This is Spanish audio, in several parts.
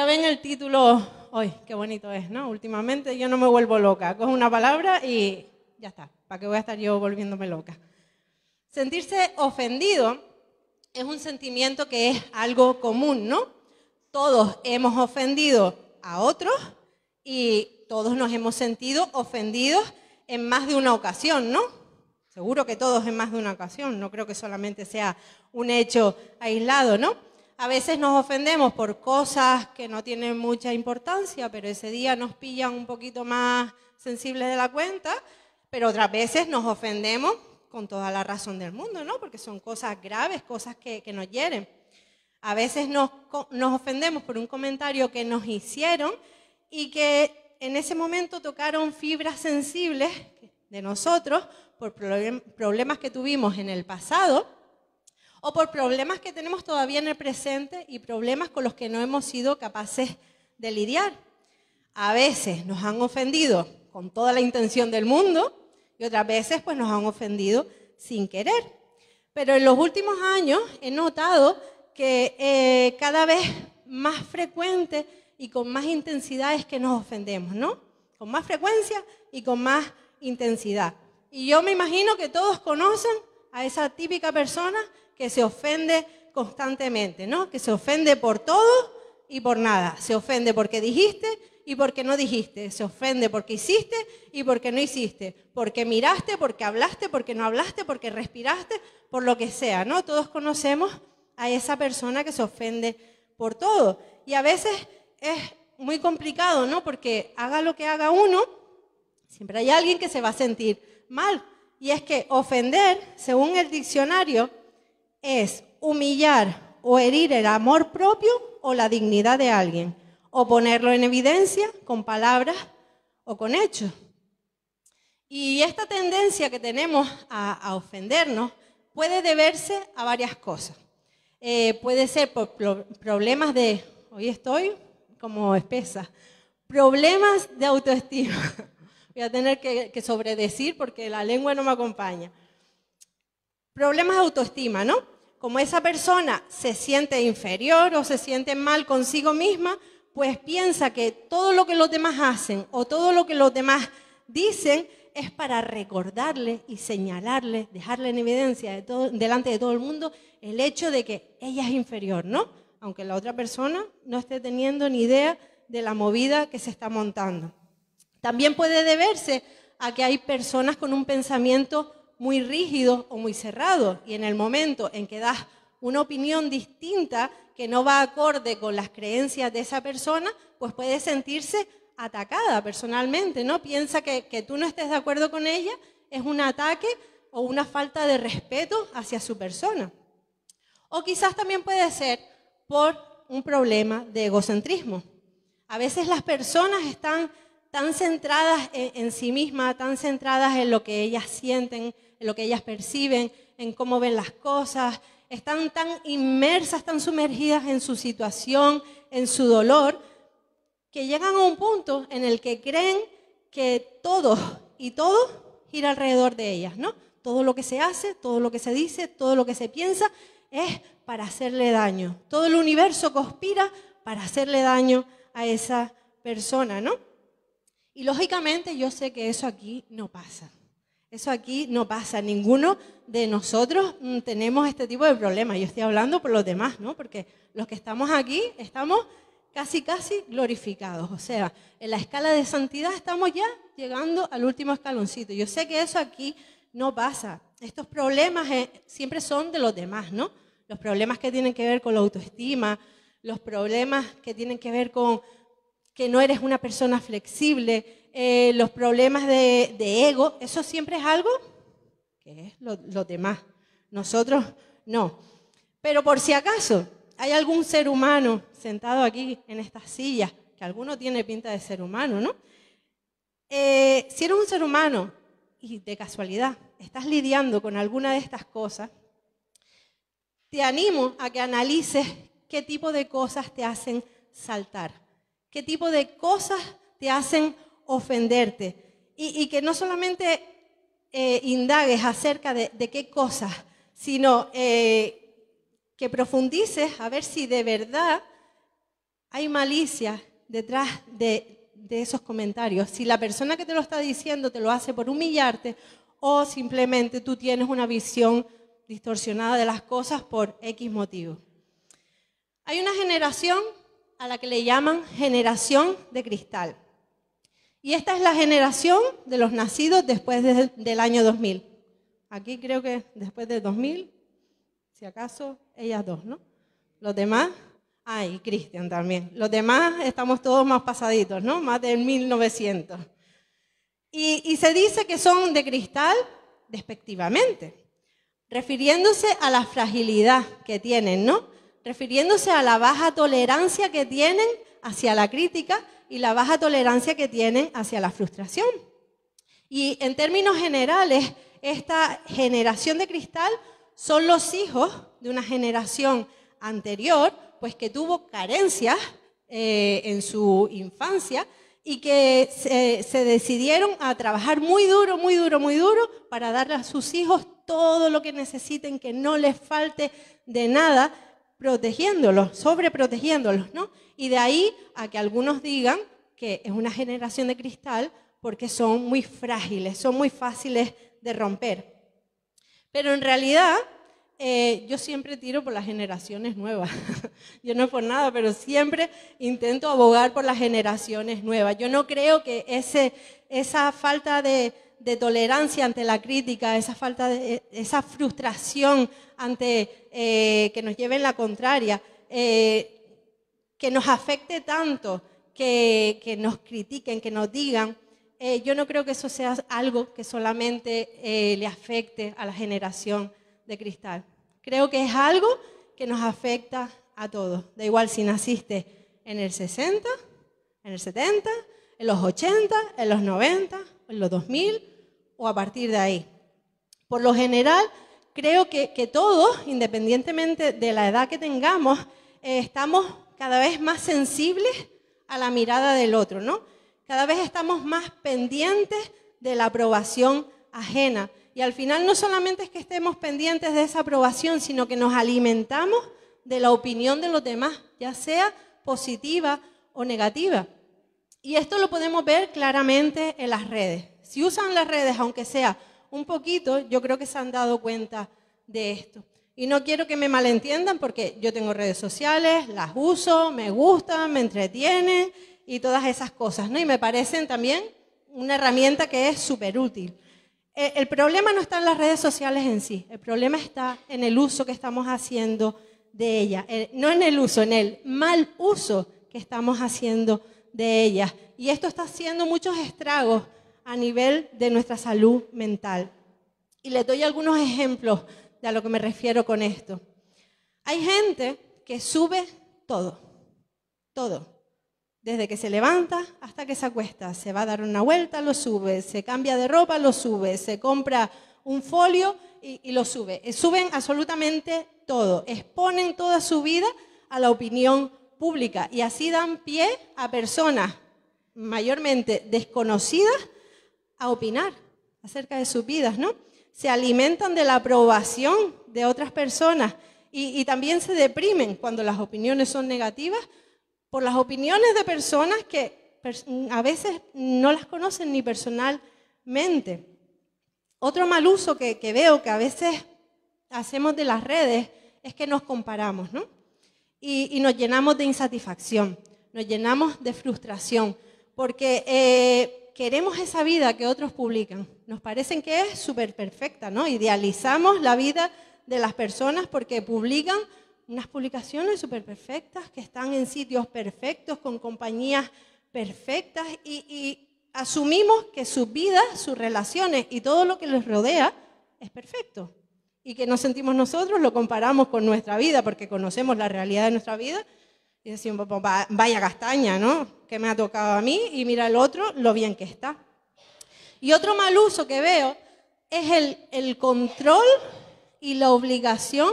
Ya ven el título, hoy, qué bonito es, ¿no? Últimamente yo no me vuelvo loca, cojo una palabra y ya está, ¿para qué voy a estar yo volviéndome loca? Sentirse ofendido es un sentimiento que es algo común, ¿no? Todos hemos ofendido a otros y todos nos hemos sentido ofendidos en más de una ocasión, ¿no? Seguro que todos en más de una ocasión, no creo que solamente sea un hecho aislado, ¿no? a veces nos ofendemos por cosas que no tienen mucha importancia, pero ese día nos pillan un poquito más sensibles de la cuenta, pero otras veces nos ofendemos con toda la razón del mundo, ¿no? Porque son cosas graves, cosas que, nos hieren. A veces nos, nos ofendemos por un comentario que nos hicieron y que en ese momento tocaron fibras sensibles de nosotros por problemas que tuvimos en el pasado o por problemas que tenemos todavía en el presente y problemas con los que no hemos sido capaces de lidiar. A veces nos han ofendido con toda la intención del mundo y otras veces pues nos han ofendido sin querer. Pero en los últimos años he notado que eh, cada vez más frecuente y con más intensidad es que nos ofendemos, ¿no? Con más frecuencia y con más intensidad. Y yo me imagino que todos conocen a esa típica persona que se ofende constantemente, ¿no? Que se ofende por todo y por nada. Se ofende porque dijiste y porque no dijiste. Se ofende porque hiciste y porque no hiciste. Porque miraste, porque hablaste, porque no hablaste, porque respiraste, por lo que sea, ¿no? Todos conocemos a esa persona que se ofende por todo. Y a veces es muy complicado, ¿no? Porque haga lo que haga uno, siempre hay alguien que se va a sentir mal. Y es que ofender, según el diccionario, es humillar o herir el amor propio o la dignidad de alguien, o ponerlo en evidencia con palabras o con hechos. Y esta tendencia que tenemos a, ofendernos puede deberse a varias cosas. Eh, puede ser por problemas de, hoy estoy como espesa, problemas de autoestima. Voy a tener que, que sobredecir porque la lengua no me acompaña. Problemas de autoestima, ¿no? Como esa persona se siente inferior o se siente mal consigo misma, pues piensa que todo lo que los demás hacen o todo lo que los demás dicen es para recordarle y señalarle, dejarle en evidencia delante de todo el mundo el hecho de que ella es inferior, ¿no? Aunque la otra persona no esté teniendo ni idea de la movida que se está montando. También puede deberse a que hay personas con un pensamiento muy rígido o muy cerrado, Y en el momento en que das una opinión distinta que no va acorde con las creencias de esa persona, pues puede sentirse atacada personalmente, ¿no? Piensa que, que tú no estés de acuerdo con ella es un ataque o una falta de respeto hacia su persona. O quizás también puede ser por un problema de egocentrismo. A veces las personas están tan centradas en, en sí mismas, tan centradas en lo que ellas sienten, en lo que ellas perciben, en cómo ven las cosas. Están tan inmersas, tan sumergidas en su situación, en su dolor, que llegan a un punto en el que creen que todo y todo gira alrededor de ellas, ¿no? Todo lo que se hace, todo lo que se dice, todo lo que se piensa es para hacerle daño. Todo el universo conspira para hacerle daño a esa persona, ¿no? Y lógicamente yo sé que eso aquí no pasa. Eso aquí no pasa. Ninguno de nosotros mm, tenemos este tipo de problemas. Yo estoy hablando por los demás, ¿no? Porque los que estamos aquí estamos casi, casi glorificados. O sea, en la escala de santidad estamos ya llegando al último escaloncito. Yo sé que eso aquí no pasa. Estos problemas eh, siempre son de los demás, ¿no? Los problemas que tienen que ver con la autoestima, los problemas que tienen que ver con que no eres una persona flexible, eh, los problemas de, ego, eso siempre es algo que es lo, demás. Nosotros no. Pero por si acaso, hay algún ser humano sentado aquí en esta silla, que alguno tiene pinta de ser humano, ¿no? Eh, si eres un ser humano y de casualidad estás lidiando con alguna de estas cosas, te animo a que analices qué tipo de cosas te hacen saltar, qué tipo de cosas te hacen ofenderte. Y, que no solamente eh, indagues acerca de, qué cosas, sino eh, que profundices a ver si de verdad hay malicia detrás de, esos comentarios. Si la persona que te lo está diciendo te lo hace por humillarte o simplemente tú tienes una visión distorsionada de las cosas por X motivo. Hay una generación a la que le llaman generación de cristal. Y esta es la generación de los nacidos después del año 2000. Aquí creo que después del 2000, si acaso, ellas dos, ¿no? Los demás, ¡ay! Ah, Cristian también. Los demás estamos todos más pasaditos, ¿no? Más del 1900. Y, y se dice que son de cristal despectivamente, refiriéndose a la fragilidad que tienen, ¿no? Refiriéndose a la baja tolerancia que tienen hacia la crítica y la baja tolerancia que tienen hacia la frustración. Y en términos generales, esta generación de cristal son los hijos de una generación anterior, pues que tuvo carencias eh, en su infancia y que se decidieron a trabajar muy duro, muy duro, muy duro para darle a sus hijos todo lo que necesiten, que no les falte de nada protegiéndolos, sobreprotegiéndolos, ¿no? Y de ahí a que algunos digan que es una generación de cristal porque son muy frágiles, son muy fáciles de romper. Pero en realidad eh, yo siempre tiro por las generaciones nuevas. yo no es por nada, pero siempre intento abogar por las generaciones nuevas. Yo no creo que ese, esa falta de, de tolerancia ante la crítica, esa falta esa frustración ante eh, que nos lleven la contraria, eh, que nos afecte tanto, que, nos critiquen, que nos digan. Eh, yo no creo que eso sea algo que solamente le afecte a la generación de cristal. Creo que es algo que nos afecta a todos. Da igual si naciste en el 60, en el 70, en los 80, en los 90, en los 2000 o a partir de ahí. Por lo general, creo que, todos, independientemente de la edad que tengamos, eh, estamos cada vez más sensibles a la mirada del otro, ¿no? Cada vez estamos más pendientes de la aprobación ajena. Y al final no solamente es que estemos pendientes de esa aprobación, sino que nos alimentamos de la opinión de los demás, ya sea positiva o negativa. Y esto lo podemos ver claramente en las redes. Si usan las redes, aunque sea un poquito, yo creo que se han dado cuenta de esto. Y no quiero que me malentiendan porque yo tengo redes sociales, las uso, me gustan, me entretienen y todas esas cosas, ¿no? Y me parecen también una herramienta que es súper útil. Eh, el problema no está en las redes sociales en sí, el problema está en el uso que estamos haciendo de ellas, eh, no en el uso, en el mal uso que estamos haciendo de ellas. Y esto está haciendo muchos estragos a nivel de nuestra salud mental. Y les doy algunos ejemplos de a lo que me refiero con esto. Hay gente que sube todo, todo. Desde que se levanta hasta que se acuesta, se va a dar una vuelta, lo sube, se cambia de ropa, lo sube, se compra un folio y, lo sube. Eh, suben absolutamente todo, exponen toda su vida a la opinión pública y así dan pie a personas mayormente desconocidas a opinar acerca de sus vidas, ¿no? Se alimentan de la aprobación de otras personas y, también se deprimen cuando las opiniones son negativas por las opiniones de personas que a veces no las conocen ni personalmente. Otro mal uso que, veo que a veces hacemos de las redes es que nos comparamos, ¿no? Y, nos llenamos de insatisfacción, nos llenamos de frustración, porque eh, queremos esa vida que otros publican. Nos parecen que es súper perfecta, ¿no? Idealizamos la vida de las personas porque publican unas publicaciones súper perfectas, que están en sitios perfectos, con compañías perfectas y, y asumimos que su vida, sus relaciones y todo lo que les rodea es perfecto. Y que nos sentimos nosotros, lo comparamos con nuestra vida, porque conocemos la realidad de nuestra vida, y decimos, vaya castaña, ¿no? Que me ha tocado a mí y mira el otro lo bien que está. Y otro mal uso que veo es el, el control y la obligación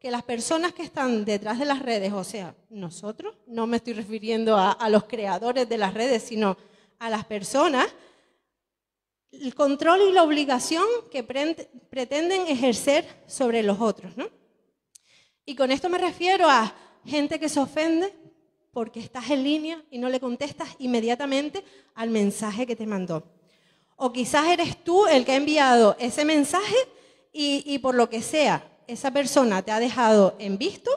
que las personas que están detrás de las redes, o sea, nosotros, no me estoy refiriendo a, los creadores de las redes, sino a las personas, el control y la obligación que pretenden ejercer sobre los otros. ¿no? Y con esto me refiero a gente que se ofende porque estás en línea y no le contestas inmediatamente al mensaje que te mandó. O quizás eres tú el que ha enviado ese mensaje y, por lo que sea, esa persona te ha dejado en visto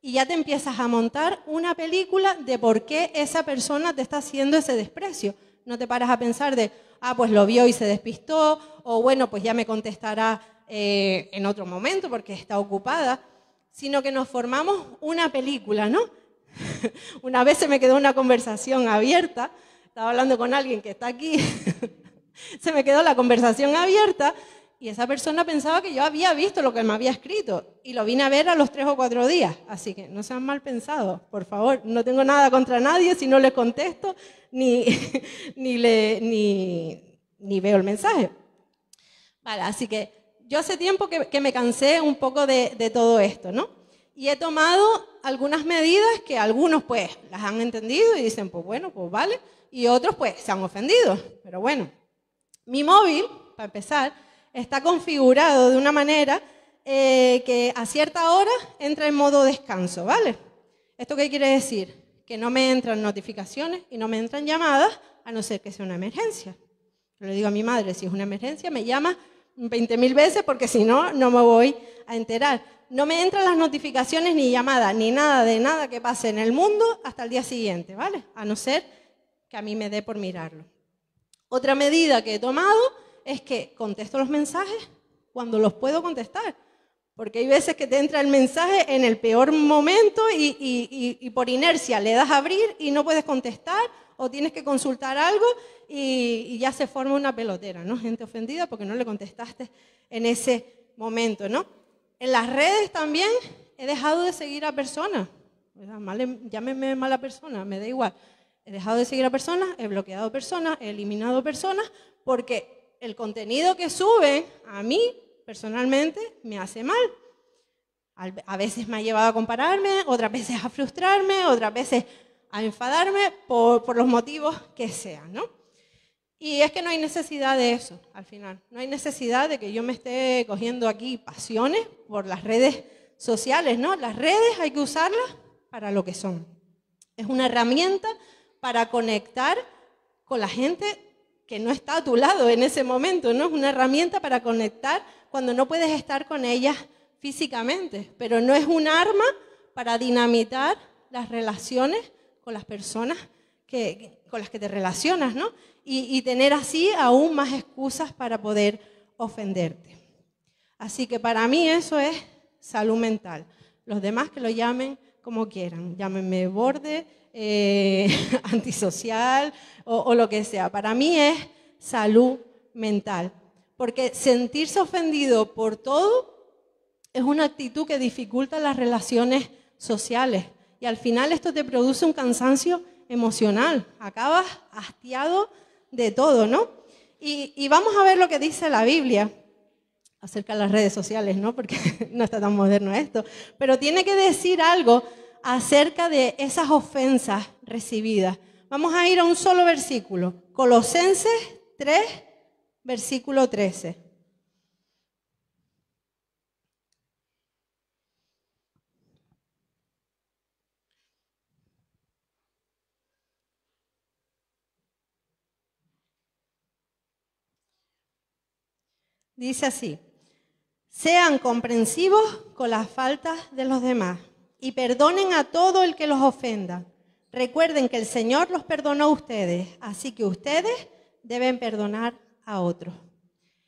y ya te empiezas a montar una película de por qué esa persona te está haciendo ese desprecio. No te paras a pensar de, ah, pues lo vio y se despistó, o bueno, pues ya me contestará eh, en otro momento porque está ocupada sino que nos formamos una película, ¿no? una vez se me quedó una conversación abierta, estaba hablando con alguien que está aquí, se me quedó la conversación abierta y esa persona pensaba que yo había visto lo que me había escrito y lo vine a ver a los tres o cuatro días. Así que no sean mal pensados, por favor. No tengo nada contra nadie si no les contesto ni, ni, le, ni, ni veo el mensaje. Vale, así que yo hace tiempo que, me cansé un poco de, todo esto, ¿no? Y he tomado algunas medidas que algunos pues las han entendido y dicen, pues bueno, pues vale, y otros pues se han ofendido. Pero bueno, mi móvil, para empezar, está configurado de una manera eh, que a cierta hora entra en modo descanso, ¿vale? ¿Esto qué quiere decir? Que no me entran notificaciones y no me entran llamadas, a no ser que sea una emergencia. le digo a mi madre, si es una emergencia, me llama 20 mil veces porque si no, no me voy a enterar. No me entran las notificaciones ni llamadas, ni nada de nada que pase en el mundo hasta el día siguiente, ¿vale? A no ser que a mí me dé por mirarlo. Otra medida que he tomado es que contesto los mensajes cuando los puedo contestar. Porque hay veces que te entra el mensaje en el peor momento y, y, por inercia le das a abrir y no puedes contestar o tienes que consultar algo y, ya se forma una pelotera, ¿no? Gente ofendida porque no le contestaste en ese momento, ¿no? En las redes también he dejado de seguir a personas, em, llámeme mala persona, me da igual. He dejado de seguir a personas, he bloqueado personas, he eliminado personas, porque el contenido que suben a mí personalmente me hace mal. A veces me ha llevado a compararme, otras veces a frustrarme, otras veces a enfadarme por, los motivos que sean, ¿no? Y es que no hay necesidad de eso, al final. No hay necesidad de que yo me esté cogiendo aquí pasiones por las redes sociales, ¿no? Las redes hay que usarlas para lo que son. Es una herramienta para conectar con la gente que no está a tu lado en ese momento, ¿no? Es una herramienta para conectar cuando no puedes estar con ellas físicamente, pero no es un arma para dinamitar las relaciones con las personas que, con las que te relacionas, ¿no? Y, tener así aún más excusas para poder ofenderte. Así que para mí eso es salud mental. Los demás que lo llamen como quieran, llámenme borde, eh, antisocial o, lo que sea. Para mí es salud mental, porque sentirse ofendido por todo es una actitud que dificulta las relaciones sociales, y al final esto te produce un cansancio emocional. Acabas hastiado de todo, ¿no? Y, vamos a ver lo que dice la Biblia acerca de las redes sociales, ¿no? Porque no está tan moderno esto, pero tiene que decir algo acerca de esas ofensas recibidas. Vamos a ir a un solo versículo, Colosenses 3, versículo 13. Dice así, sean comprensivos con las faltas de los demás y perdonen a todo el que los ofenda. Recuerden que el Señor los perdonó a ustedes, así que ustedes deben perdonar a otros.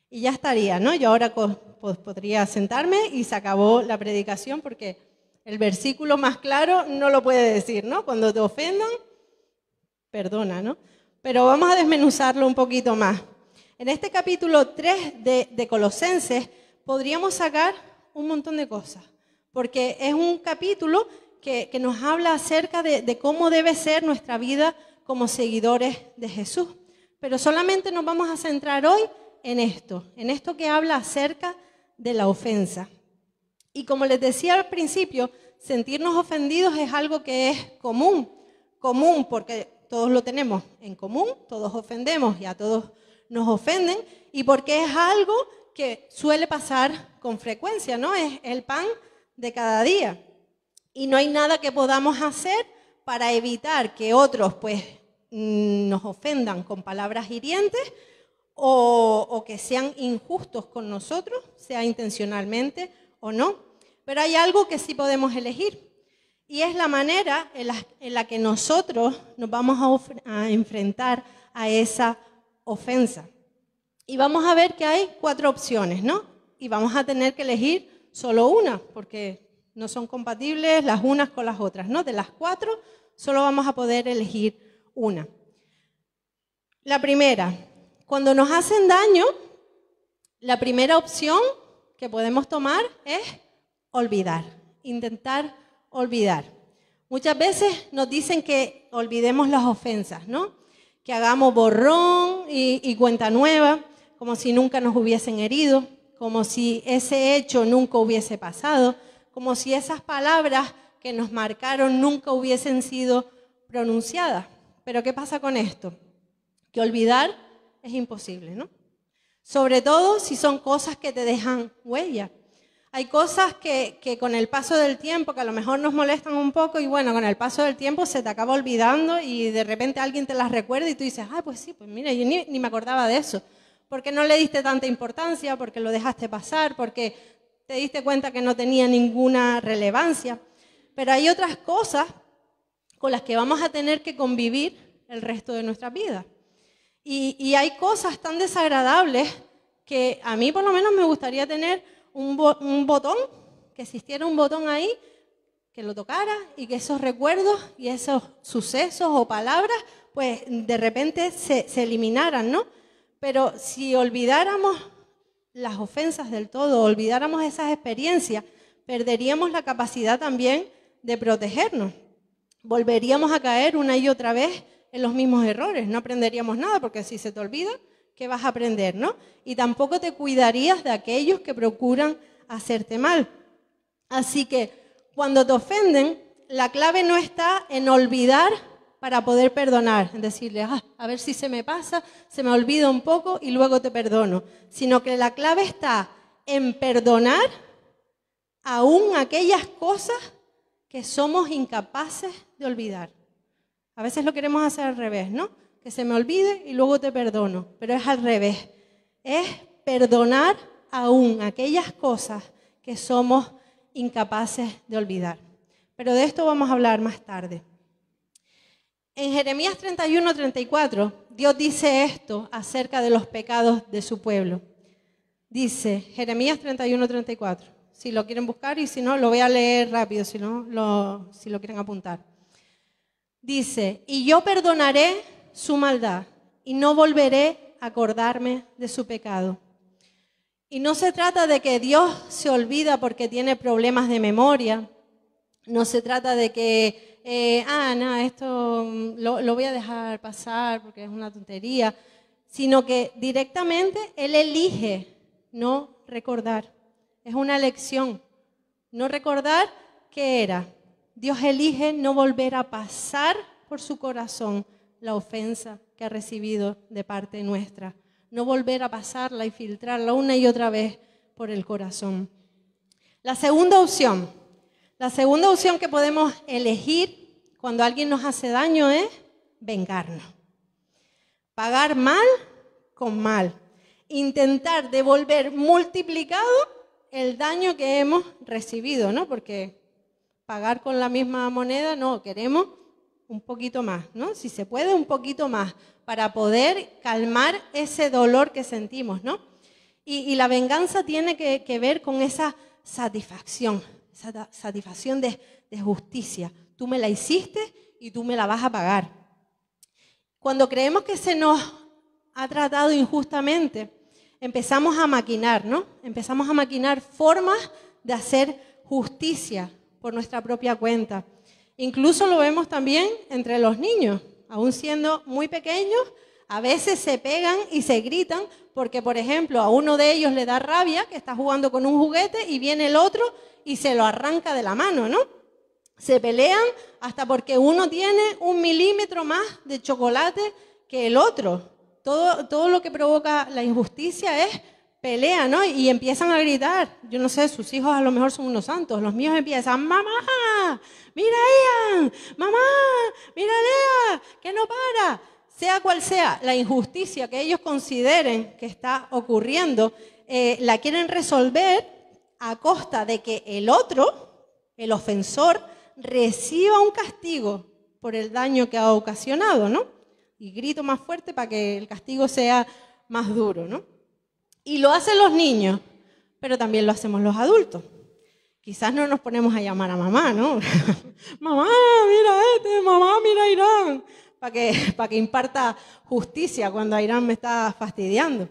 Y ya estaría, ¿no? Yo ahora podría sentarme y se acabó la predicación porque el versículo más claro no lo puede decir, ¿no? Cuando te ofendan, perdona, ¿no? Pero vamos a desmenuzarlo un poquito más. En este capítulo 3 de, Colosenses podríamos sacar un montón de cosas, porque es un capítulo que, nos habla acerca de, de cómo debe ser nuestra vida como seguidores de Jesús. Pero solamente nos vamos a centrar hoy en esto, en esto que habla acerca de la ofensa. Y como les decía al principio, sentirnos ofendidos es algo que es común, común porque todos lo tenemos en común, todos ofendemos y a todos nos ofenden y porque es algo que suele pasar con frecuencia, ¿no? Es el pan de cada día. Y no hay nada que podamos hacer para evitar que otros pues mm, nos ofendan con palabras hirientes o, que sean injustos con nosotros, sea intencionalmente o no. Pero hay algo que sí podemos elegir y es la manera en la, que nosotros nos vamos a, a enfrentar a esa ofensa. Y vamos a ver que hay cuatro opciones, ¿no? Y vamos a tener que elegir solo una, porque no son compatibles las unas con las otras, ¿no? De las cuatro, solo vamos a poder elegir una. La primera, cuando nos hacen daño, la primera opción que podemos tomar es olvidar, intentar olvidar. Muchas veces nos dicen que olvidemos las ofensas, ¿no? que hagamos borrón y, cuenta nueva, como si nunca nos hubiesen herido, como si ese hecho nunca hubiese pasado, como si esas palabras que nos marcaron nunca hubiesen sido pronunciadas. Pero ¿qué pasa con esto? Que olvidar es imposible, ¿no? Sobre todo si son cosas que te dejan huella hay cosas que, con el paso del tiempo, que a lo mejor nos molestan un poco y bueno, con el paso del tiempo se te acaba olvidando y de repente alguien te las recuerda y tú dices, ah, pues sí, pues mira, yo ni, me acordaba de eso. Porque no le diste tanta importancia, porque lo dejaste pasar, porque te diste cuenta que no tenía ninguna relevancia. Pero hay otras cosas con las que vamos a tener que convivir el resto de nuestra vida. y hay cosas tan desagradables que a mí por lo menos me gustaría tener un, botón, que existiera un botón ahí que lo tocara y que esos recuerdos y esos sucesos o palabras, pues de repente se, se, eliminaran, ¿no? Pero si olvidáramos las ofensas del todo, olvidáramos esas experiencias, perderíamos la capacidad también de protegernos. Volveríamos a caer una y otra vez en los mismos errores, no aprenderíamos nada, porque si se te olvida, que vas a aprender, ¿no? Y tampoco te cuidarías de aquellos que procuran hacerte mal. Así que cuando te ofenden, la clave no está en olvidar para poder perdonar, en decirle, ah, a ver si se me pasa, se me olvida un poco y luego te perdono, sino que la clave está en perdonar aún aquellas cosas que somos incapaces de olvidar. A veces lo queremos hacer al revés, ¿no? que se me olvide y luego te perdono. Pero es al revés. Es perdonar aún aquellas cosas que somos incapaces de olvidar. Pero de esto vamos a hablar más tarde. En Jeremías 31, 34, Dios dice esto acerca de los pecados de su pueblo. Dice Jeremías 31, 34. Si lo quieren buscar y si no, lo voy a leer rápido, si no, si lo quieren apuntar. Dice, y yo perdonaré su maldad y no volveré a acordarme de su pecado. Y no se trata de que Dios se olvida porque tiene problemas de memoria. No se trata de que, eh, ah, no, esto mm, lo, lo voy a dejar pasar porque es una tontería. Sino que directamente Él elige no recordar. Es una elección. No recordar qué era. Dios elige no volver a pasar por su corazón la ofensa que ha recibido de parte nuestra. No volver a pasarla y filtrarla una y otra vez por el corazón. La segunda opción, la segunda opción que podemos elegir cuando alguien nos hace daño es vengarnos. Pagar mal con mal. Intentar devolver multiplicado el daño que hemos recibido, ¿no? Porque pagar con la misma moneda, no, queremos un poquito más, ¿no? Si se puede, un poquito más, para poder calmar ese dolor que sentimos, ¿no? Y, la venganza tiene que, ver con esa satisfacción, esa satisfacción de, justicia. Tú me la hiciste y tú me la vas a pagar. Cuando creemos que se nos ha tratado injustamente, empezamos a maquinar, ¿no? Empezamos a maquinar formas de hacer justicia por nuestra propia cuenta. Incluso lo vemos también entre los niños, aún siendo muy pequeños, a veces se pegan y se gritan porque, por ejemplo, a uno de ellos le da rabia que está jugando con un juguete y viene el otro y se lo arranca de la mano, ¿no? Se pelean hasta porque uno tiene un milímetro más de chocolate que el otro. Todo, todo lo que provoca la injusticia es Pelean, ¿no? Y empiezan a gritar. Yo no sé, sus hijos a lo mejor son unos santos. Los míos empiezan, mamá, mira Ian, mamá, mira Lea, que no para. Sea cual sea la injusticia que ellos consideren que está ocurriendo, eh, la quieren resolver a costa de que el otro, el ofensor, reciba un castigo por el daño que ha ocasionado, ¿no? Y grito más fuerte para que el castigo sea más duro, ¿no? Y lo hacen los niños, pero también lo hacemos los adultos. Quizás no nos ponemos a llamar a mamá, ¿no? mamá, mira este, mamá, mira Irán, para que, para que imparta justicia cuando Irán me está fastidiando.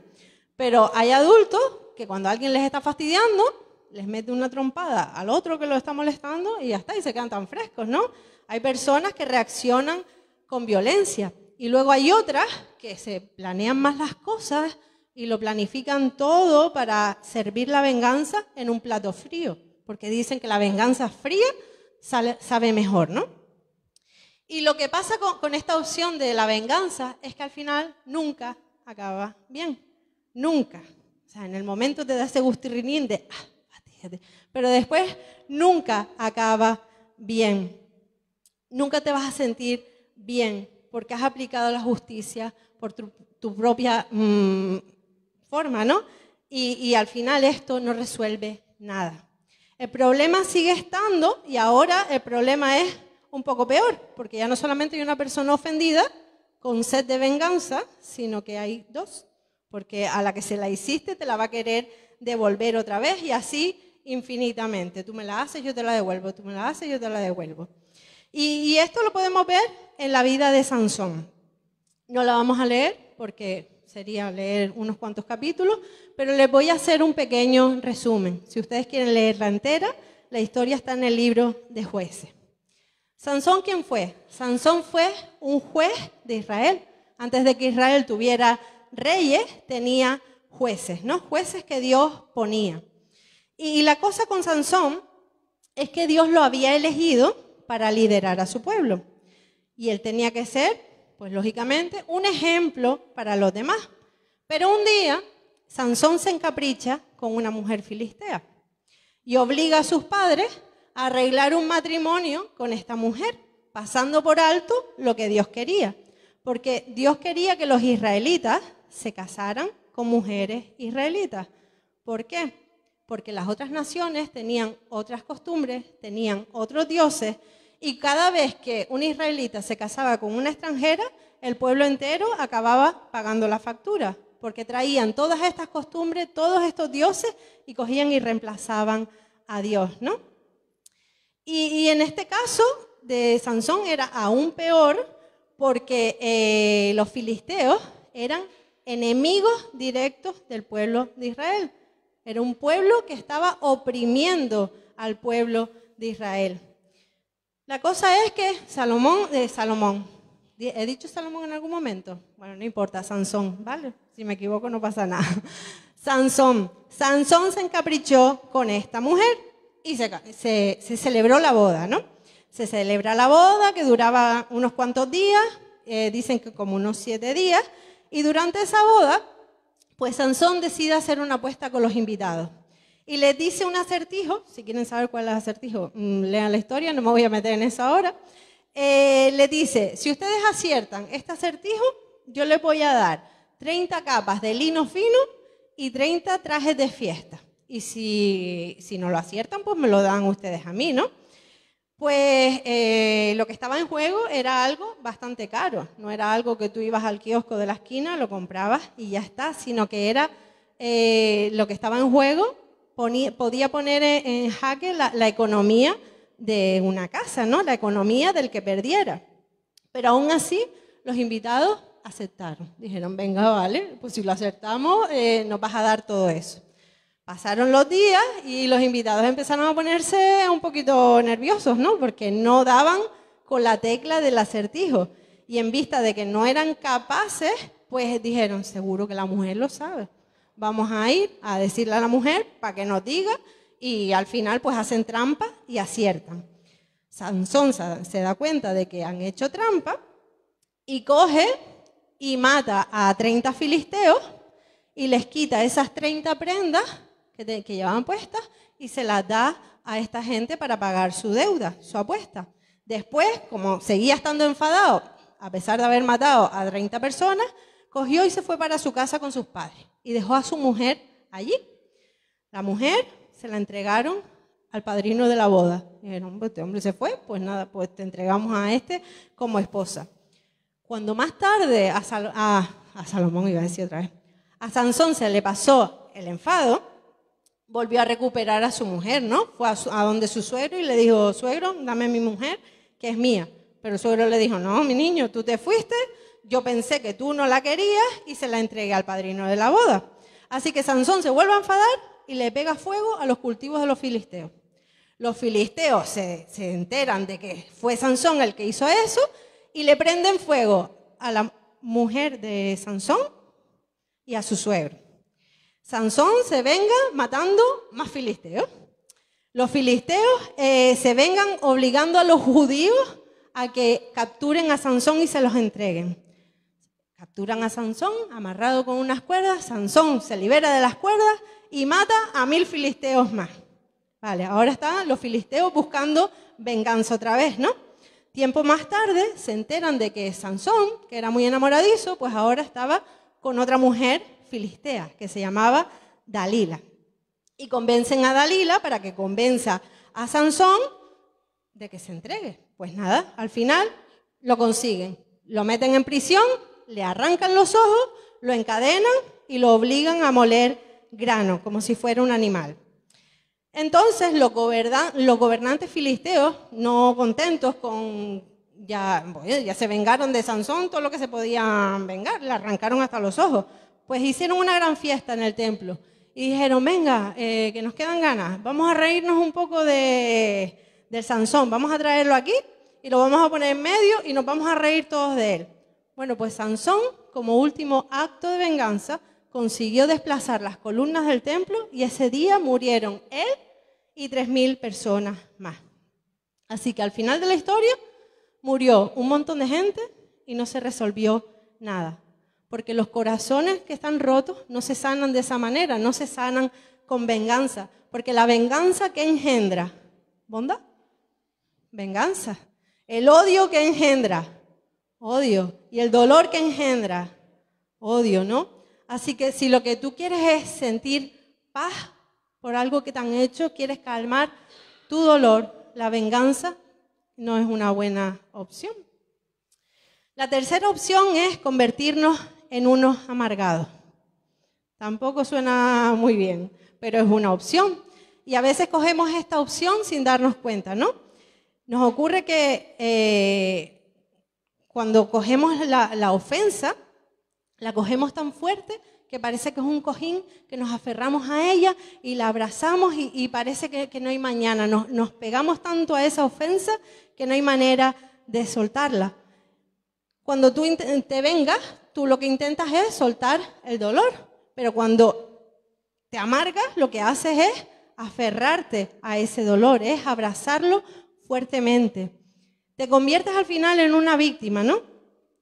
Pero hay adultos que cuando alguien les está fastidiando, les mete una trompada al otro que lo está molestando y ya está, y se quedan tan frescos, ¿no? Hay personas que reaccionan con violencia y luego hay otras que se planean más las cosas, y lo planifican todo para servir la venganza en un plato frío, porque dicen que la venganza fría sabe mejor, ¿no? Y lo que pasa con, esta opción de la venganza es que al final nunca acaba bien, nunca. O sea, en el momento te da ese gustirrinín de, ah, fíjate. pero después nunca acaba bien. Nunca te vas a sentir bien porque has aplicado la justicia por tu, propia mm, forma, ¿no? Y, al final esto no resuelve nada. El problema sigue estando y ahora el problema es un poco peor, porque ya no solamente hay una persona ofendida con sed de venganza, sino que hay dos, porque a la que se la hiciste te la va a querer devolver otra vez y así infinitamente. Tú me la haces, yo te la devuelvo, tú me la haces, yo te la devuelvo. Y, y esto lo podemos ver en la vida de Sansón. No la vamos a leer porque sería leer unos cuantos capítulos, pero les voy a hacer un pequeño resumen. Si ustedes quieren leerla entera, la historia está en el libro de jueces. Sansón, ¿quién fue? Sansón fue un juez de Israel. Antes de que Israel tuviera reyes, tenía jueces, ¿no? Jueces que Dios ponía. Y la cosa con Sansón es que Dios lo había elegido para liderar a su pueblo. Y él tenía que ser pues lógicamente un ejemplo para los demás. Pero un día Sansón se encapricha con una mujer filistea y obliga a sus padres a arreglar un matrimonio con esta mujer, pasando por alto lo que Dios quería. Porque Dios quería que los israelitas se casaran con mujeres israelitas. ¿Por qué? Porque las otras naciones tenían otras costumbres, tenían otros dioses, y cada vez que un israelita se casaba con una extranjera, el pueblo entero acababa pagando la factura, porque traían todas estas costumbres, todos estos dioses y cogían y reemplazaban a Dios, ¿no? Y, en este caso de Sansón era aún peor porque eh, los filisteos eran enemigos directos del pueblo de Israel. Era un pueblo que estaba oprimiendo al pueblo de Israel. La cosa es que Salomón, eh, Salomón, ¿he dicho Salomón en algún momento? Bueno, no importa, Sansón, ¿vale? Si me equivoco no pasa nada. Sansón, Sansón se encaprichó con esta mujer y se, celebró la boda, ¿no? Se celebra la boda que duraba unos cuantos días, eh, dicen que como unos siete días, y durante esa boda, pues Sansón decide hacer una apuesta con los invitados. Y le dice un acertijo, si quieren saber cuál es el acertijo, mm, lean la historia, no me voy a meter en eso ahora. Eh, le dice, si ustedes aciertan este acertijo, yo les voy a dar 30 capas de lino fino y 30 trajes de fiesta. Y si, si no lo aciertan, pues me lo dan ustedes a mí, ¿no? Pues eh, lo que estaba en juego era algo bastante caro, no era algo que tú ibas al kiosco de la esquina, lo comprabas y ya está, sino que era eh, lo que estaba en juego podía poner en jaque la, economía de una casa, ¿no? La economía del que perdiera. Pero aún así, los invitados aceptaron. Dijeron, venga, vale, pues si lo aceptamos, eh, nos vas a dar todo eso. Pasaron los días y los invitados empezaron a ponerse un poquito nerviosos, ¿no? Porque no daban con la tecla del acertijo. Y en vista de que no eran capaces, pues dijeron, seguro que la mujer lo sabe vamos a ir a decirle a la mujer para que nos diga y al final pues hacen trampa y aciertan. Sansón se da cuenta de que han hecho trampa y coge y mata a 30 filisteos y les quita esas 30 prendas que, llevaban puestas y se las da a esta gente para pagar su deuda, su apuesta. Después, como seguía estando enfadado, a pesar de haber matado a 30 personas, cogió y se fue para su casa con sus padres y dejó a su mujer allí. La mujer se la entregaron al padrino de la boda. Dijeron, pues este hombre se fue, pues nada, pues te entregamos a este como esposa. Cuando más tarde a, Salomón, iba a decir otra vez, a Sansón se le pasó el enfado, volvió a recuperar a su mujer, ¿no? Fue a, donde su suegro y le dijo, suegro, dame mi mujer, que es mía. Pero el suegro le dijo, no, mi niño, tú te fuiste, yo pensé que tú no la querías y se la entregué al padrino de la boda. Así que Sansón se vuelve a enfadar y le pega fuego a los cultivos de los filisteos. Los filisteos se, enteran de que fue Sansón el que hizo eso y le prenden fuego a la mujer de Sansón y a su suegro. Sansón se venga matando más filisteos. Los filisteos eh, se vengan obligando a los judíos a que capturen a Sansón y se los entreguen. Capturan a Sansón, amarrado con unas cuerdas, Sansón se libera de las cuerdas y mata a mil filisteos más. Vale, ahora están los filisteos buscando venganza otra vez, ¿no? Tiempo más tarde se enteran de que Sansón, que era muy enamoradizo, pues ahora estaba con otra mujer filistea que se llamaba Dalila. Y convencen a Dalila para que convenza a Sansón de que se entregue. Pues nada, al final lo consiguen. Lo meten en prisión le arrancan los ojos, lo encadenan y lo obligan a moler grano, como si fuera un animal. Entonces los, gobernantes filisteos, no contentos con, ya, se vengaron de Sansón, todo lo que se podían vengar, le arrancaron hasta los ojos, pues hicieron una gran fiesta en el templo y dijeron, venga, eh, que nos quedan ganas, vamos a reírnos un poco de, Sansón, vamos a traerlo aquí y lo vamos a poner en medio y nos vamos a reír todos de él. Bueno, pues Sansón, como último acto de venganza, consiguió desplazar las columnas del templo y ese día murieron él y 3.000 personas más. Así que al final de la historia murió un montón de gente y no se resolvió nada, porque los corazones que están rotos no se sanan de esa manera, no se sanan con venganza, porque la venganza que engendra, ¿bondad? Venganza. El odio que engendra odio. Y el dolor que engendra, odio, ¿no? Así que si lo que tú quieres es sentir paz por algo que te han hecho, quieres calmar tu dolor, la venganza no es una buena opción. La tercera opción es convertirnos en unos amargados. Tampoco suena muy bien, pero es una opción. Y a veces cogemos esta opción sin darnos cuenta, ¿no? Nos ocurre que eh, cuando cogemos la, ofensa, la cogemos tan fuerte que parece que es un cojín, que nos aferramos a ella y la abrazamos y, parece que, no hay mañana. nos, pegamos tanto a esa ofensa que no hay manera de soltarla. Cuando tú te vengas, tú lo que intentas es soltar el dolor, pero cuando te amargas, lo que haces es aferrarte a ese dolor, es abrazarlo fuertemente te conviertes al final en una víctima, ¿no?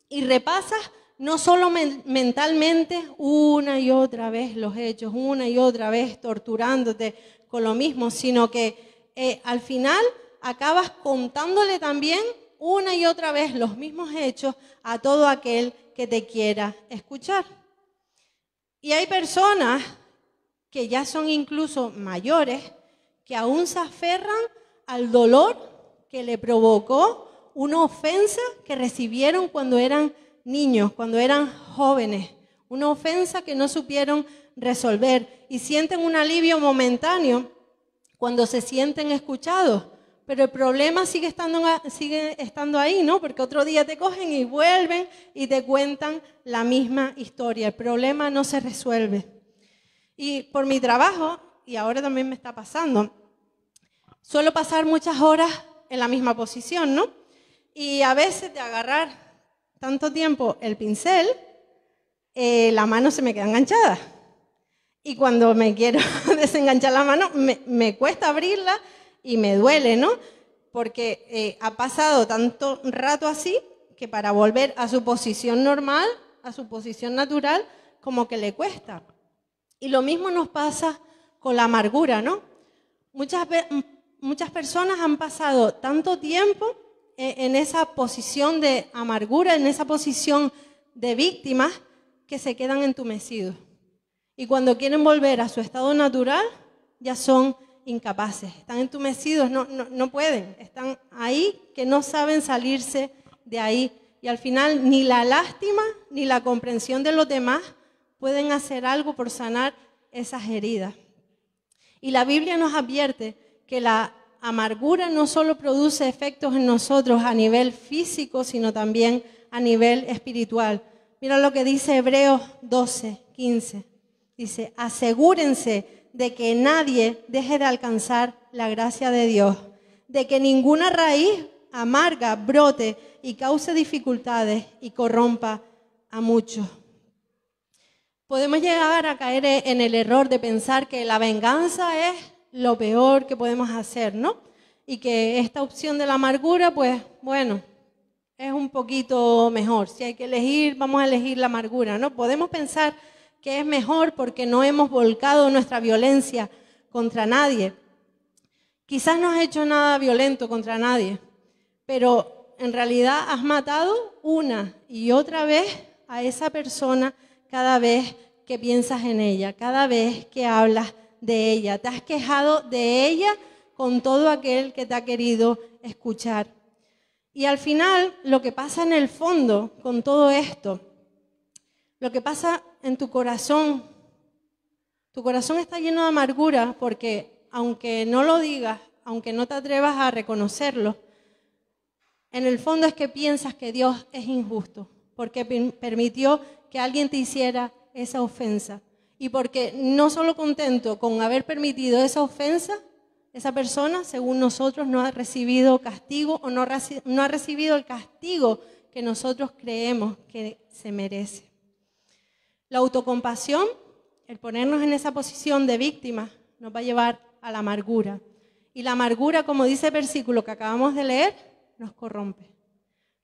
Y repasas no solo mentalmente una y otra vez los hechos, una y otra vez torturándote con lo mismo, sino que eh, al final acabas contándole también una y otra vez los mismos hechos a todo aquel que te quiera escuchar. Y hay personas que ya son incluso mayores que aún se aferran al dolor que le provocó una ofensa que recibieron cuando eran niños, cuando eran jóvenes, una ofensa que no supieron resolver y sienten un alivio momentáneo cuando se sienten escuchados. Pero el problema sigue estando, ahí, ¿no? Porque otro día te cogen y vuelven y te cuentan la misma historia. El problema no se resuelve. Y por mi trabajo, y ahora también me está pasando, suelo pasar muchas horas en la misma posición, ¿no? Y a veces de agarrar tanto tiempo el pincel, eh, la mano se me queda enganchada. Y cuando me quiero desenganchar la mano, me, cuesta abrirla y me duele, ¿no? Porque eh, ha pasado tanto rato así que para volver a su posición normal, a su posición natural, como que le cuesta. Y lo mismo nos pasa con la amargura, ¿no? Muchas, muchas personas han pasado tanto tiempo eh, en esa posición de amargura, en esa posición de víctimas, que se quedan entumecidos. Y cuando quieren volver a su estado natural, ya son incapaces, están entumecidos, no, pueden, están ahí que no saben salirse de ahí. Y al final ni la lástima ni la comprensión de los demás pueden hacer algo por sanar esas heridas. Y la Biblia nos advierte que la amargura no solo produce efectos en nosotros a nivel físico, sino también a nivel espiritual. Mira lo que dice Hebreos 12, 15. Dice, asegúrense de que nadie deje de alcanzar la gracia de Dios, de que ninguna raíz amarga brote y cause dificultades y corrompa a muchos. Podemos llegar a caer en el error de pensar que la venganza es lo peor que podemos hacer, ¿no? Y que esta opción de la amargura, pues bueno, es un poquito mejor. Si hay que elegir, vamos a elegir la amargura, ¿no? Podemos pensar que es mejor porque no hemos volcado nuestra violencia contra nadie. Quizás no has hecho nada violento contra nadie, pero en realidad has matado una y otra vez a esa persona cada vez que piensas en ella, cada vez que hablas de ella, te has quejado de ella con todo aquel que te ha querido escuchar. Y al final, lo que pasa en el fondo con todo esto, lo que pasa en tu corazón, tu corazón está lleno de amargura porque aunque no lo digas, aunque no te atrevas a reconocerlo, en el fondo es que piensas que Dios es injusto porque permitió que alguien te hiciera esa ofensa y porque no solo contento con haber permitido esa ofensa, esa persona, según nosotros, no ha recibido castigo o no, ha recibido el castigo que nosotros creemos que se merece. La autocompasión, el ponernos en esa posición de víctima, nos va a llevar a la amargura. Y la amargura, como dice el versículo que acabamos de leer, nos corrompe.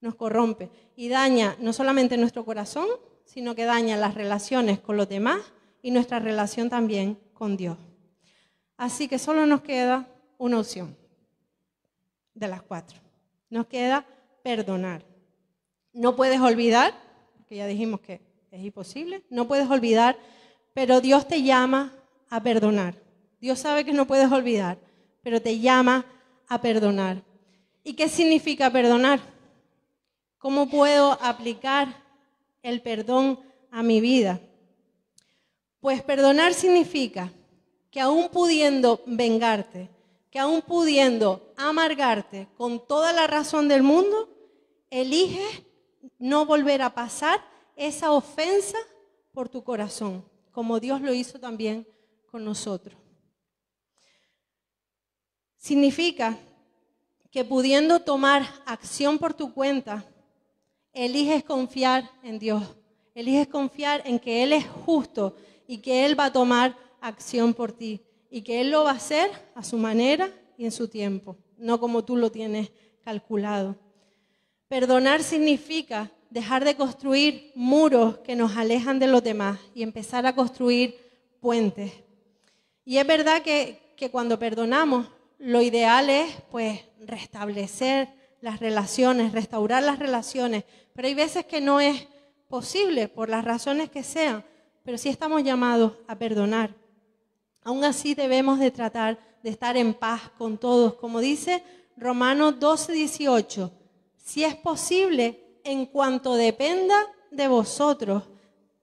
Nos corrompe y daña no solamente nuestro corazón, sino que daña las relaciones con los demás y nuestra relación también con Dios. Así que solo nos queda una opción de las cuatro. Nos queda perdonar. No puedes olvidar, porque ya dijimos que es imposible, no puedes olvidar, pero Dios te llama a perdonar. Dios sabe que no puedes olvidar, pero te llama a perdonar. ¿Y qué significa perdonar? ¿Cómo puedo aplicar el perdón a mi vida? Pues perdonar significa que aún pudiendo vengarte, que aún pudiendo amargarte con toda la razón del mundo, eliges no volver a pasar esa ofensa por tu corazón, como Dios lo hizo también con nosotros. Significa que pudiendo tomar acción por tu cuenta, eliges confiar en Dios, eliges confiar en que Él es justo y que Él va a tomar acción por ti y que Él lo va a hacer a su manera y en su tiempo, no como tú lo tienes calculado. Perdonar significa dejar de construir muros que nos alejan de los demás y empezar a construir puentes. Y es verdad que, que cuando perdonamos, lo ideal es pues restablecer las relaciones, restaurar las relaciones, pero hay veces que no es posible por las razones que sean pero sí estamos llamados a perdonar. Aún así debemos de tratar de estar en paz con todos, como dice Romanos 12, 18, si es posible, en cuanto dependa de vosotros,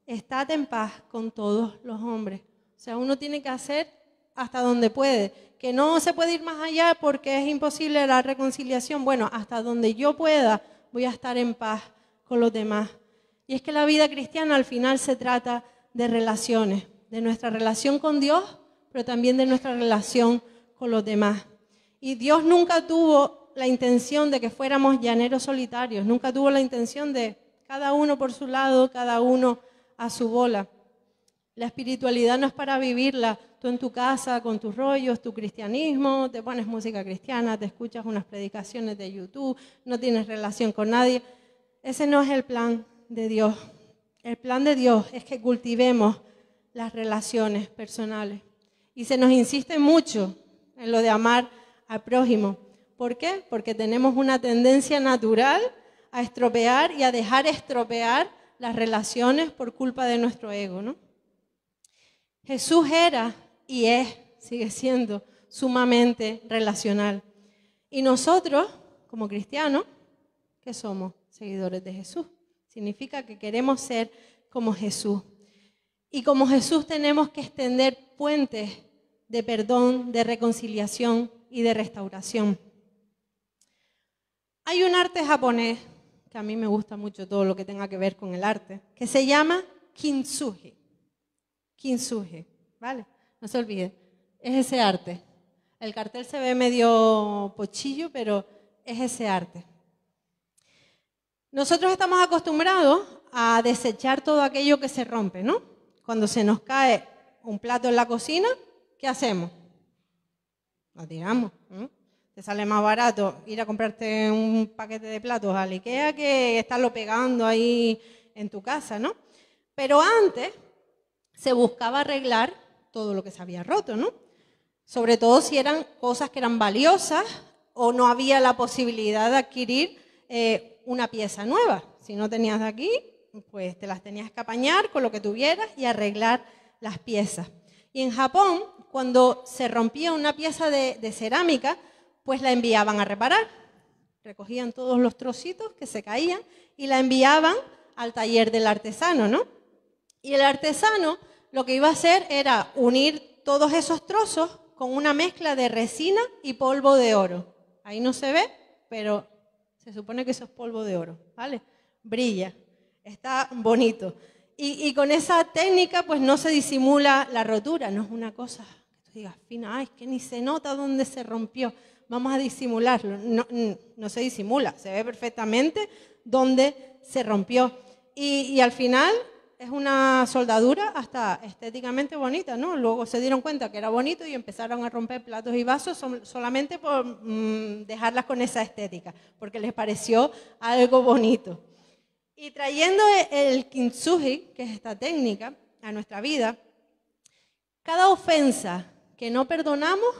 estad en paz con todos los hombres. O sea, uno tiene que hacer hasta donde puede, que no se puede ir más allá porque es imposible la reconciliación. Bueno, hasta donde yo pueda, voy a estar en paz con los demás. Y es que la vida cristiana al final se trata de relaciones, de nuestra relación con Dios, pero también de nuestra relación con los demás. Y Dios nunca tuvo la intención de que fuéramos llaneros solitarios, nunca tuvo la intención de cada uno por su lado, cada uno a su bola. La espiritualidad no es para vivirla tú en tu casa, con tus rollos, tu cristianismo, te pones música cristiana, te escuchas unas predicaciones de YouTube, no tienes relación con nadie. Ese no es el plan de Dios. El plan de Dios es que cultivemos las relaciones personales. Y se nos insiste mucho en lo de amar al prójimo. ¿Por qué? Porque tenemos una tendencia natural a estropear y a dejar estropear las relaciones por culpa de nuestro ego, ¿no? Jesús era y es, sigue siendo, sumamente relacional. Y nosotros, como cristianos, que somos? Seguidores de Jesús. Significa que queremos ser como Jesús. Y como Jesús tenemos que extender puentes de perdón, de reconciliación y de restauración. Hay un arte japonés, que a mí me gusta mucho todo lo que tenga que ver con el arte, que se llama kintsugi. Kintsugi, ¿vale? No se olvide, es ese arte. El cartel se ve medio pochillo, pero es ese arte. Nosotros estamos acostumbrados a desechar todo aquello que se rompe, ¿no? Cuando se nos cae un plato en la cocina, ¿qué hacemos? Lo tiramos. ¿no? Te sale más barato ir a comprarte un paquete de platos la Ikea que estarlo pegando ahí en tu casa, ¿no? Pero antes se buscaba arreglar todo lo que se había roto, ¿no? Sobre todo si eran cosas que eran valiosas o no había la posibilidad de adquirir eh, una pieza nueva. Si no tenías de aquí, pues te las tenías que apañar con lo que tuvieras y arreglar las piezas. Y en Japón, cuando se rompía una pieza de, de cerámica, pues la enviaban a reparar. Recogían todos los trocitos que se caían y la enviaban al taller del artesano, ¿no? Y el artesano lo que iba a hacer era unir todos esos trozos con una mezcla de resina y polvo de oro. Ahí no se ve, pero se supone que eso es polvo de oro, ¿vale? Brilla, está bonito. Y, con esa técnica pues no se disimula la rotura, no es una cosa que tú digas, fina, es que ni se nota dónde se rompió, vamos a disimularlo. No, se disimula, se ve perfectamente dónde se rompió. y al final es una soldadura hasta estéticamente bonita, ¿no? Luego se dieron cuenta que era bonito y empezaron a romper platos y vasos solamente por mm, dejarlas con esa estética, porque les pareció algo bonito. Y trayendo e-, el kintsugi, que es esta técnica, a nuestra vida, cada ofensa que no perdonamos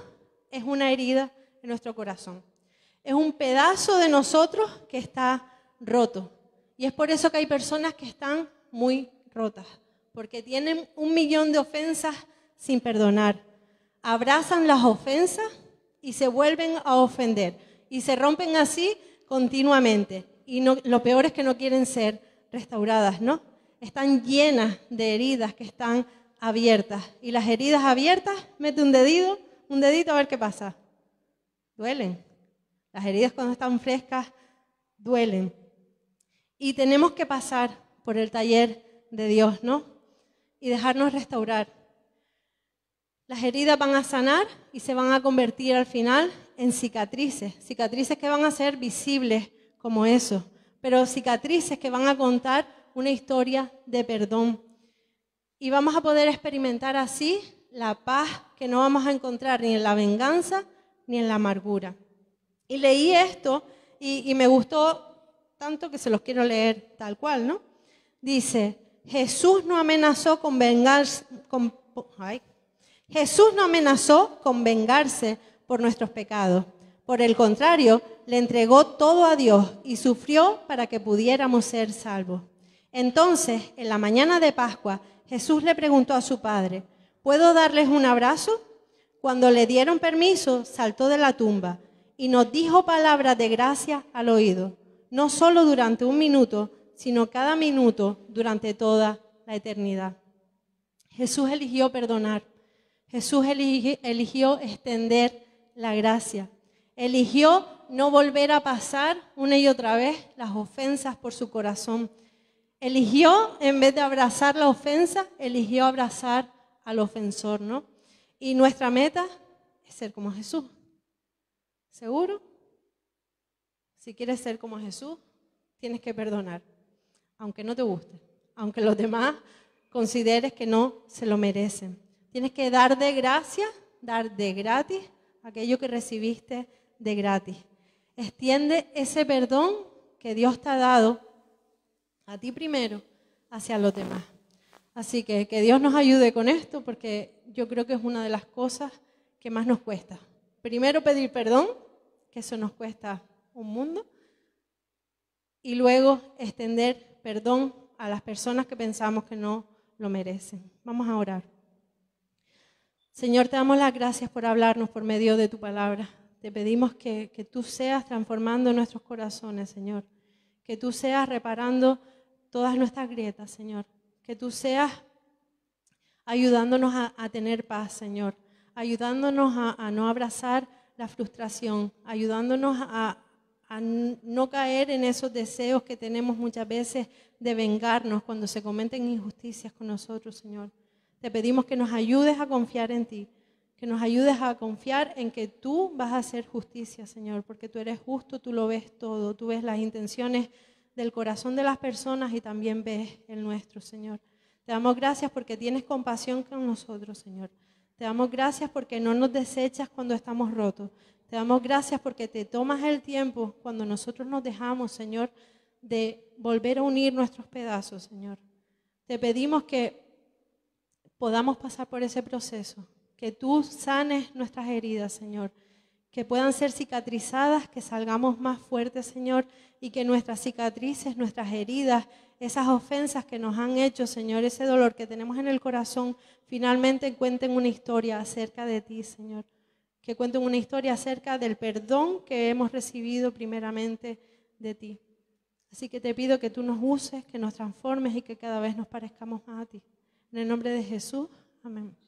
es una herida en nuestro corazón. Es un pedazo de nosotros que está roto. Y es por eso que hay personas que están muy rotas, porque tienen un millón de ofensas sin perdonar. Abrazan las ofensas y se vuelven a ofender y se rompen así continuamente. Y lo peor es que no quieren ser restauradas, ¿no? Están llenas de heridas que están abiertas. Y las heridas abiertas, mete un dedito, un dedito a ver qué pasa. Duelen. Las heridas cuando están frescas duelen. Y tenemos que pasar por el taller de Dios, ¿no? Y dejarnos restaurar. Las heridas van a sanar y se van a convertir al final en cicatrices, cicatrices que van a ser visibles como eso, pero cicatrices que van a contar una historia de perdón. Y vamos a poder experimentar así la paz que no vamos a encontrar ni en la venganza ni en la amargura. Y leí esto y, me gustó tanto que se los quiero leer tal cual, ¿no? Dice, Jesús no amenazó con vengarse, Jesús no amenazó con por nuestros pecados. Por el contrario, le entregó todo a Dios y sufrió para que pudiéramos ser salvos. Entonces, en la mañana de Pascua, Jesús le preguntó a su padre, ¿puedo darles un abrazo? Cuando le dieron permiso, saltó de la tumba y nos dijo palabras de gracia al oído, no solo durante un minuto, sino cada minuto durante toda la eternidad. Jesús eligió perdonar. Jesús eligió, extender la gracia. Eligió no volver a pasar una y otra vez las ofensas por su corazón. Eligió, en vez de abrazar la ofensa, eligió abrazar al ofensor, ¿no? Y nuestra meta es ser como Jesús. ¿Seguro? Si quieres ser como Jesús, tienes que perdonar aunque no te guste, aunque los demás consideres que no se lo merecen. Tienes que dar de gracia, dar de gratis aquello que recibiste de gratis. Extiende ese perdón que Dios te ha dado a ti primero hacia los demás. Así que que Dios nos ayude con esto porque yo creo que es una de las cosas que más nos cuesta. Primero pedir perdón, que eso nos cuesta un mundo, y luego extender perdón a las personas que pensamos que no lo merecen. Vamos a orar. Señor, te damos las gracias por hablarnos por medio de tu palabra. Te pedimos que, tú seas transformando nuestros corazones, Señor. Que tú seas reparando todas nuestras grietas, Señor. Que tú seas ayudándonos a, tener paz, Señor. Ayudándonos a no abrazar la frustración. Ayudándonos a, a no caer en esos deseos que tenemos muchas veces de vengarnos cuando se cometen injusticias con nosotros, Señor. Te pedimos que nos ayudes a confiar en ti, que nos ayudes a confiar en que tú vas a hacer justicia, Señor, porque tú eres justo, tú lo ves todo, tú ves las intenciones del corazón de las personas y también ves el nuestro, Señor. Te damos gracias porque tienes compasión con nosotros, Señor. Te damos gracias porque no nos desechas cuando estamos rotos. Te damos gracias porque te tomas el tiempo cuando nosotros nos dejamos, Señor, de volver a unir nuestros pedazos, Señor. Te pedimos que podamos pasar por ese proceso, que tú sanes nuestras heridas, Señor, que puedan ser cicatrizadas, que salgamos más fuertes, Señor, y que nuestras cicatrices, nuestras heridas, esas ofensas que nos han hecho, Señor, ese dolor que tenemos en el corazón, finalmente cuenten una historia acerca de ti, Señor que cuenten una historia acerca del perdón que hemos recibido primeramente de ti. Así que te pido que tú nos uses, que nos transformes y que cada vez nos parezcamos más a ti. En el nombre de Jesús, amén.